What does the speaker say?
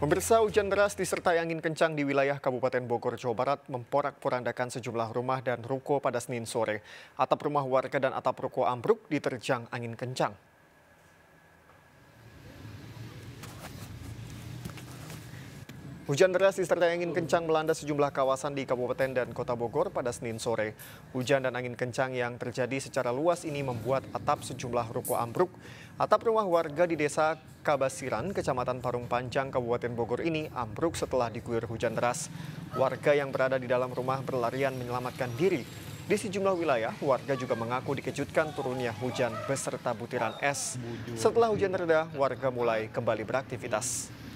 Pemirsa hujan deras disertai angin kencang di wilayah Kabupaten Bogor, Jawa Barat memporak-porandakan sejumlah rumah dan ruko pada Senin sore. Atap rumah warga dan atap ruko ambruk diterjang angin kencang. Hujan deras disertai angin kencang melanda sejumlah kawasan di Kabupaten dan Kota Bogor pada Senin sore. Hujan dan angin kencang yang terjadi secara luas ini membuat atap sejumlah ruko ambruk. Atap rumah warga di Desa Kabasiran, Kecamatan Parung Panjang, Kabupaten Bogor ini ambruk setelah diguyur hujan deras. Warga yang berada di dalam rumah berlarian menyelamatkan diri. Di sejumlah wilayah, warga juga mengaku dikejutkan turunnya hujan beserta butiran es. Setelah hujan reda, warga mulai kembali beraktivitas.